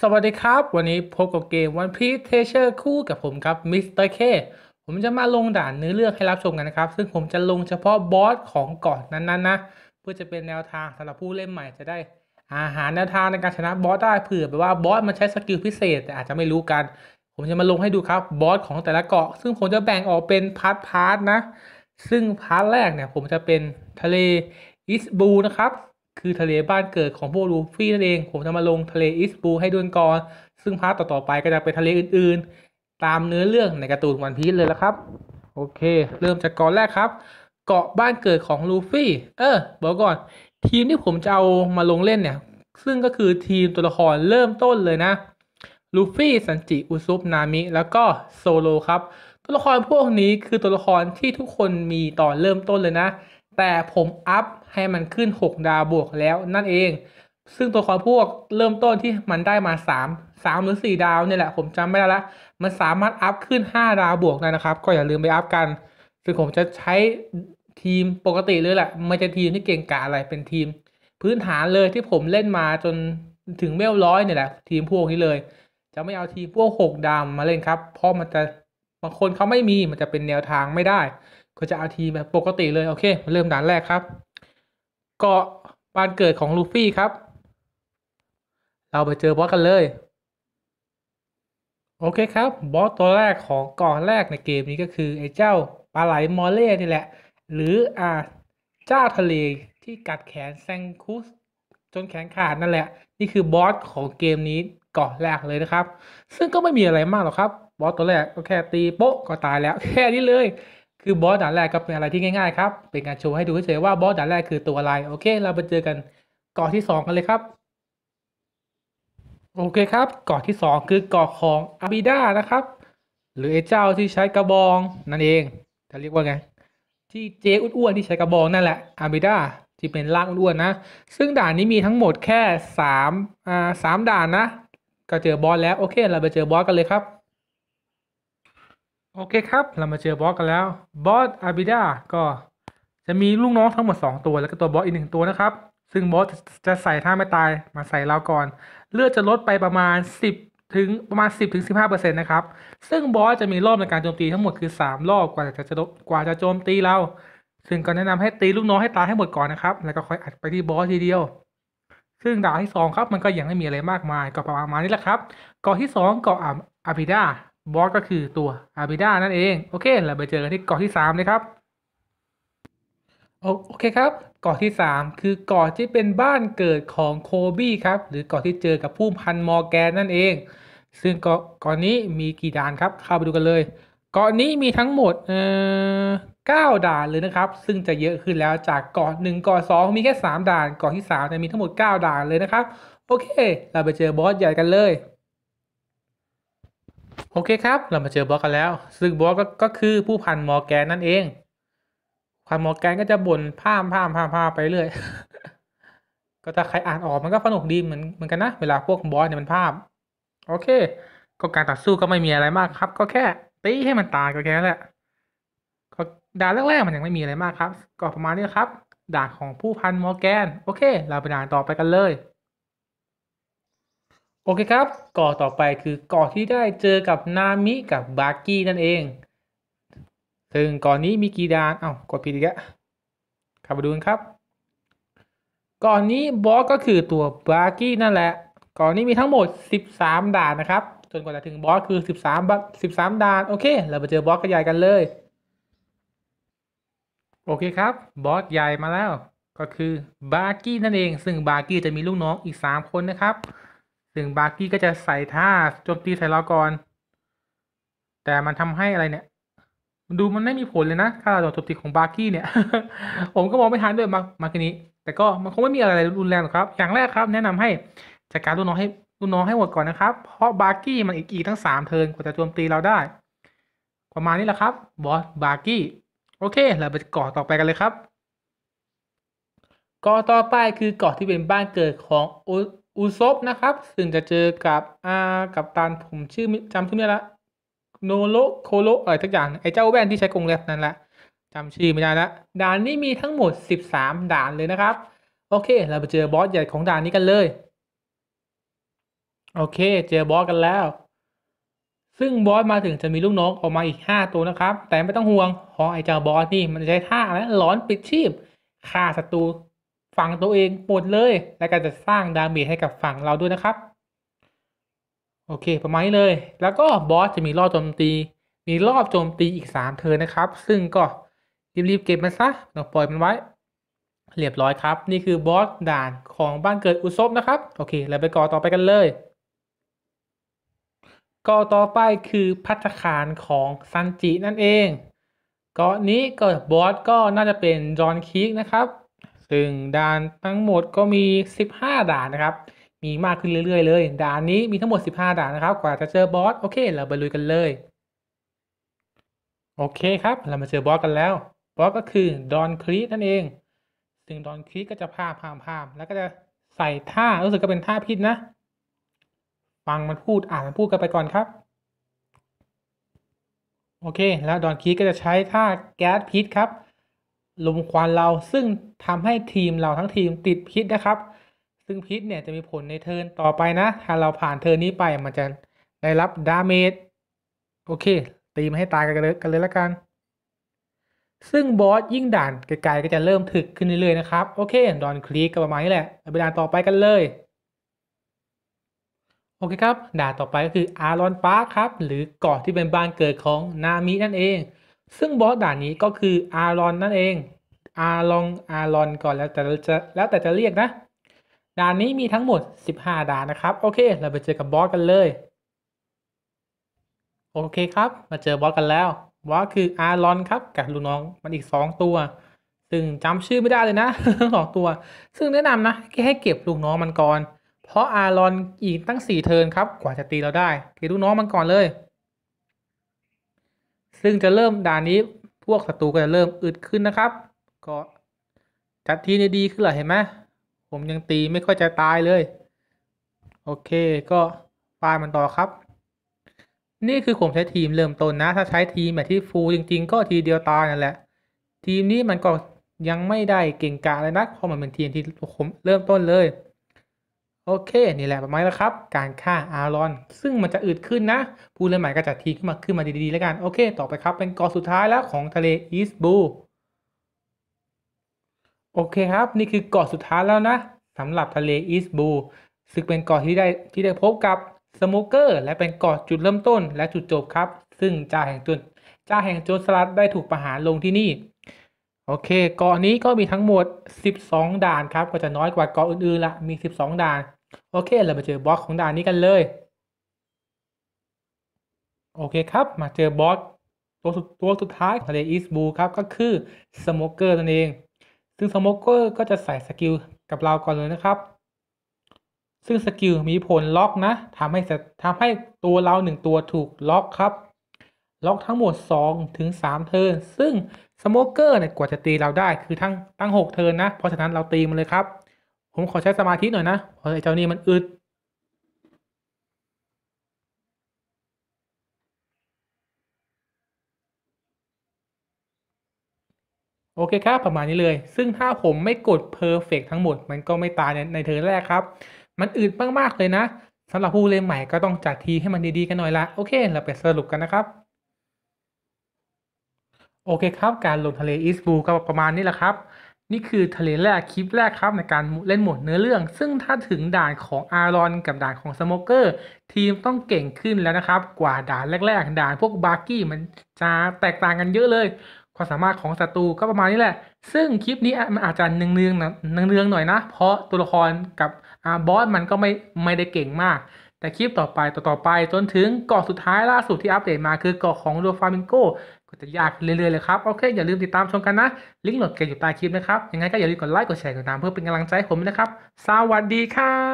สวัสดีครับ วันนี้พบกับเกมวันพีเทเชอร์คู่กับผมครับมิสเตอร์เคผมจะมาลงด่านเนื้อเรื่องให้รับชมกันนะครับ ซึ่งผมจะลงเฉพาะบอสของเกาะนั้นๆนนะเพื่อจะเป็นแนวทางสำหรับผู้เล่นใหม่จะได้อาหารแนวทางในการชนะบอสได้เผื่อไปว่าบอสมันใช้สกิลพิเศษ แต่อาจจะไม่รู้กัน ผมจะมาลงให้ดูครับบอสของแต่ละเกาะ ซึ่งผมจะแบ่งออกเป็นพาร์ทพาร์ทนะ ซึ่งพาร์ทแรกเนี่ยผมจะเป็นทะเลอิสบูนะครับคือทะเลบ้านเกิดของพวกลูฟี่นั่นเองผมจะมาลงทะเลอิสบูให้ดูก่อนซึ่งพาร์ทต่อๆไปก็จะเป็นทะเลอื่นๆ ตามเนื้อเรื่องในการ์ตูนวันพีชเลยละครับ โอเค เริ่มจากก่อนแรกครับ เกาะบ้านเกิดของลูฟี่เออบอกก่อน ทีมที่ผมจะเอามาลงเล่นเนี่ย ซึ่งก็คือทีมตัวละครเริ่มต้นเลยนะลูฟี่สันจิอุซุปนามิแล้วก็โซโลครับตัวละครพวกนี้คือตัวละครที่ทุกคนมีตอนเริ่มต้นเลยนะแต่ผมอัพให้มันขึ้น 6 ดาวบวกแล้วนั่นเอง ซึ่งตัวคอพวกเริ่มต้นที่มันได้มา3 3หรือ 4 ดาวเนี่ยแหละ ผมจำไม่ได้ละมันสามารถอัพขึ้น 5 ดาวบวกได้นะครับ ก็อย่าลืมไปอัพกันซึ่งผมจะใช้ทีมปกติเลยแหละไม่จะทีมที่เก่งกาอะไรเป็นทีมพื้นฐานเลยที่ผมเล่นมาจนถึงเวลร้อยเนี่ยแหละทีมพวกนี้เลย จะไม่เอาทีมพวก 6 ดาวมาเล่นครับเพราะมันจะบางคนเขาไม่มีมันจะเป็นแนวทางไม่ได้ก็จะอาทีแบบปกติเลยโอเคมาเริ่มด่านแรกครับเกาะบ้านเกิดของลูฟี่ครับ เราไปเจอบอสกันเลยโอเคครับบอสตัวแรกของเกาะแรกในเกมนี้ก็คือไอ้เจ้าปลาไหลมอเล่นี่แหละ หรืออ่าเจ้าทะเลที่กัดแขนแซงคุสจนแขนขาดนั่นแหละนี่คือบอสของเกมนี้เกาะแรกเลยนะครับ ซึ่งก็ไม่มีอะไรมากหรอกครับบอสตัวแรกก็แค่ตีโป๊ะก็ตายแล้ว แค่นี้เลยคือบอสด่านแรกก็เป็นอะไรที่ง่ายๆครับ เป็นการโชว์ให้ดูเฉยๆว่าบอสด่านแรกคือตัวอะไรโอเคเราไปเจอกันเกาะที่ 2 กันเลยครับโอเคครับเกาะที่ 2 คือเกาะของอาบิดานะครับ หรือเอเจ้าที่ใช้กระบองนั่นเอง จะเรียกว่าไง ที่เจอ้วนๆที่ใช้กระบองนั่นแหละอาบิดาที่เป็นล่างอ้วนๆนะซึ่งด่านนี้มีทั้งหมดแค่3อ่าสด่านนะก็เจอบอสแล้วโอเค เราไปเจอบอสกันเลยครับโอเคครับเรามาเจอบอสกันแล้วบอสอาบิดาก็จะมีลูกน้องทั้งหมด2ตัวแล้วก็ตัวบอสอีกหนึ่งตัวนะครับ ซึ่งบอสจะใส่ท่าไม่ตายมาใส่เราก่อน เลือดจะลดไปประมาณ 10 ถึงประมาณ10ถึง15%นะครับซึ่งบอสจะมีรอบในการโจมตีทั้งหมดคือ3รอบกว่าจะจะกว่าจะโจมตีเราซึ่งก็แนะนำให้ตีลูกน้องให้ตายให้หมดก่อนนะครับแล้วก็ค่อยอัดไปที่บอสทีเดียว ซึ่งดาวที่2ครับมันก็ยังไม่มีอะไรมากมายก็ประมาณนี้แหละครับเกาะที่2เกาะอาบิดาบอสก็คือตัวอาบิด้านั่นเองโอเคเราไปเจอกันที่เกาะที่สามเลยครับโอเคครับเกาะที่สามคือเกาะที่เป็นบ้านเกิดของโคบี้ครับหรือเกาะที่เจอกับผู้พันมอร์แกนนั่นเอง ซึ่งเกาะเกาะนี้มีกี่ด่านครับ เข้าไปดูกันเลย เกาะนี้มีทั้งหมดเอ่อเก้าด่านเลยนะครับ ซึ่งจะเยอะขึ้นแล้วจากเกาะหนึ่งเกาะสองมีแค่สามด่านเกาะที่สามจะมีทั้งหมดเก้าด่านเลยนะครับโอเค เราไปเจอบอสใหญ่กันเลยโอเคครับ เรามาเจอบอสกันแล้ว ซึ่งบอสก็คือผู้พันมอแกนนั่นเองพันมอแกนก็จะบ่นพามพามพามพามไปเรื่อย ก็ถ้าใครอ่านออกมันก็สนุกดีเหมือนเหมือนกันนะ เวลาพวกบอสเนี่ยมันภาพ โอเค ก็การต่อสู้ก็ไม่มีอะไรมากครับ ก็แค่ตีให้มันตายก็แค่นั้นแหละก็ด่านแรกๆมันยังไม่มีอะไรมากครับ ก็ประมาณนี้ครับด่านของผู้พันมอแกน โอเค เราไปด่านต่อไปกันเลยโอเคครับก่อต่อไปคือก่อที่ได้เจอกับนามิกับบาร์กี้นั่นเอง ซึ่งก่อนนี้มีกี่ดานเอา้ากดผิดอีกแล้วขับมาดูกันครับ ก่อนนี้บอสก็คือตัวบาร์กี้นั่นแหละ ก่อนนี้มีทั้งหมด 13ด่านนะครับจนกว่าจะถึงบอสคือ 13บ13ด่านโอเคเราไปเจอบอสกรใหญ่กันเลยโอเคครับบอสใหญ่มาแล้ว ก็คือบาร์กี้นั่นเอง ซึ่งบาร์กี้จะมีลูกน้องอีก3คนนะครับซึ่งบาร์กี้ก็จะใส่ท่าโจมตีใส่เราก่อน แต่มันทำให้อะไรเนี่ยดูมันไม่มีผลเลยนะค่าโจมตีของบาร์กี้เนี่ย ผมก็มองไม่ทันด้วยมามากีนนี้ แต่ก็มันคงไม่มีอะไรรุนแรงหรอกครับ อย่างแรกครับ แนะนำให้จัดการลูกน้องให้ลูกน้องให้หมดก่อนนะครับ เพราะบาร์กี้มันอีกอีกทั้งสามเทิร์นกว่าจะโจมตีเราได้ ประมาณนี้แหละครับ บอส บาร์กี้ โอเค เราไปเกาะต่อไปกันเลยครับ เกาะต่อไปคือเกาะที่เป็นบ้านเกิดของอุซบนะครับ ซึ่งจะเจอกับอากับตานผมชื่อจำชื่อไม่ละโนโลโคโลอะไรทักอย่างไอ้เจ้าแว่นที่ใช้กรงเล็บนั่นแหละจำชื่อไม่ได้ละด่านนี้มีทั้งหมด 13 ด่านเลยนะครับ โอเคเราไปเจอ บอส ใหญ่ของด่านนี้กันเลย โอเคเจอ บอส กันแล้ว ซึ่งบอสมาถึงจะมีลูกน้องออกมาอีก 5 ตัวนะครับ แต่ไม่ต้องห่วงเพราะไอ้เจ้าบอสนี่มันจะใช้ท่าและหลอนปิดชีพฆ่าศัตรูฝั่งตัวเองหมดเลยและการจะสร้างดาเมจให้กับฝั่งเราด้วยนะครับ โอเค ประมาณนี้เลย แล้วก็บอสจะมีรอบโจมตี มีรอบโจมตีอีก 3 เทินนะครับ ซึ่งก็ รีบๆเก็บมันซะเราปล่อยมันไว้ เรียบร้อยครับ นี่คือบอส ด่านของบ้านเกิดอุซบนะครับ โอเค แล้วไปก่อต่อไปกันเลยก่อต่อไปคือพัฒคารของซันจินั่นเองเกาะนี้ก็บอสก็น่าจะเป็นจอห์นคิกนะครับซึ่งด่านทั้งหมดก็มี 15 ด่านนะครับ มีมากขึ้นเรื่อยๆเลยด่านนี้มีทั้งหมด 15 ด่านนะครับกว่าจะเจอบอสโอเคเราไปลุยกันเลยโอเคครับ เรามาเจอบอสกันแล้วบอสก็คือดอนครีนั่นเอง ซึ่งดอนครีก็จะพาพามพามแล้วก็จะใส่ท่ารู้สึกก็เป็นท่าพิษนะ ฟังมันพูดอ่านมันพูดกันไปก่อนครับโอเคแล้วดอนครีก็จะใช้ท่าแก๊สพิษครับลมควันเราซึ่งทำให้ทีมเราทั้งทีมติดพิษนะครับ ซึ่งพิษเนี่ยจะมีผลในเทินต่อไปนะถ้าเราผ่านเทินนี้ไปมันจะได้รับดาเมจโอเคตีมให้ตายกันเลยกันเลยละกัน ซึ่งบอสยิ่งด่านไกลๆก็จะเริ่มถึกขึ้นเรื่อยๆนะครับโอเคดอนคลิกก็ประมาณนี้แหละไปด่านต่อไปกันเลยโอเคครับด่านต่อไปก็คืออารอนปาร์คครับหรือเกาะที่เป็นบ้านเกิดของนามินั่นเองซึ่งบอสด่านนี้ก็คืออารอนนั่นเอง อารองอารอนก่อนแล้วแต่จะแล้วแต่จะเรียกนะด่านนี้มีทั้งหมด 15ด่านนะครับโอเค เราไปเจอกับบอสกันเลยโอเคครับ มาเจอบอสกันแล้วบอสคืออารอนครับกับลูกน้องมันอีก 2 ตัว ซึ่งจำชื่อไม่ได้เลยนะสองตัว ซึ่งแนะนำนะให้เก็บลูกน้องมันก่อน เพราะอารอนอีกตั้ง 4 เทิร์นครับ กว่าจะตีเราได้เก็บลูกน้องมันก่อนเลยซึ่งจะเริ่มด่านนี้พวกศัตรูก็จะเริ่มอึดขึ้นนะครับ ก็จัดทีนีดีขึ้นเหรอเห็นไหมผมยังตีไม่ค่อยจะตายเลย โอเคก็ฟาดมันต่อครับ นี่คือผมใช้ทีมเริ่มต้นนะ ถ้าใช้ทีมแบบที่ฟูลจริงๆก็ทีเดียวตายนั่นแหละ ทีมนี้มันก็ยังไม่ได้เก่งกาเลยนะเพราะมันเป็นทีมที่ผมเริ่มต้นเลยโอเค นี่แหละประมาณแล้วครับ การฆ่าอารอน ซึ่งมันจะอืดขึ้นนะผู้เล่นใหม่ก็จะทีขึ้นมาขึ้นมาดีๆแล้วกัน โอเค ต่อไปครับ เป็นกอสุดท้ายแล้วของทะเลอีสบูโอเคครับ นี่คือเกาะสุดท้ายแล้วนะสำหรับทะเลอีสบูซึ่งเป็นเกาะที่ได้ที่ได้พบกับสโมเกอร์ และเป็นเกาะจุดเริ่มต้นและจุดจบครับ ซึ่งจ่าแห่งจนจ่าแห่งโจรสลัดได้ถูกประหารลงที่นี่โอเคเกาะนี้ก็มีทั้งหมด 12 ด่านครับ ก็จะน้อยกว่าเกาะอื่นๆละมี 12 ด่าน โอเค เรามาเจอบอสของด่านนี้กันเลย โอเคครับ มาเจอบอสตัวสุดตัวสุดท้ายของทะเลอีสบูครับ ก็คือสโมเกอร์นั่นเอง ซึ่งสโมเกอร์ก็จะใส่สกิลกับเราก่อนเลยนะครับ ซึ่งสกิลมีผลล็อกนะทำให้ทำให้ตัวเราหนึ่งตัวถูกล็อกครับ ล็อกทั้งหมด2ถึง3เทิร์น ซึ่งสโมเกอร์เนี่ยกว่าจะตีเราได้คือทั้งตั้งหกเทินนะ เพราะฉะนั้นเราตีมันเลยครับ ผมขอใช้สมาธิหน่อยนะเพราะไอ้เจ้านี่มันอึดโอเคครับ ประมาณนี้เลย ซึ่งถ้าผมไม่กดเพอร์เฟกทั้งหมดมันก็ไม่ตายในเทิร์นแรกครับ มันอึดมาก ๆ เลยนะสำหรับผู้เล่นใหม่ก็ต้องจัดทีให้มันดี ๆ กันหน่อยละ โอเค เราไปสรุปกันนะครับโอเคครับการลงทะเลอีสบูก็ประมาณนี้แหละครับนี่คือทะเลแรกคลิปแรกครับในการเล่นหมดเนื้อเรื่อง ซึ่งถ้าถึงด่านของอารอนกับด่านของสโมเกอร์ทีมต้องเก่งขึ้นแล้วนะครับ กว่าด่านแรกๆด่านพวกบาร์กี้มันจะแตกต่างกันเยอะเลย ความสามารถของศัตรูก็ประมาณนี้แหละซึ่งคลิปนี้มันอาจจะเนืองเนืองเนืองหน่อยนะ เพราะตัวละครกับบอสมันก็ไม่ไม่ได้เก่งมาก แต่คลิปต่อไปต่อๆไปจนถึงเกาะสุดท้ายล่าสุดที่อัปเดตมาคือเกาะของโดฟามิงโกก็จะยากเรื่อยๆเลยครับ โอเคอย่าลืมติดตามชมกันนะ ลิงก์โหลดเกมอยู่ใต้คลิปนะครับยังไงก็อย่าลืมกดไลค์กดแชร์กดตามเพื่อเป็นกำลังใจให้ผมนะครับ สวัสดีครับ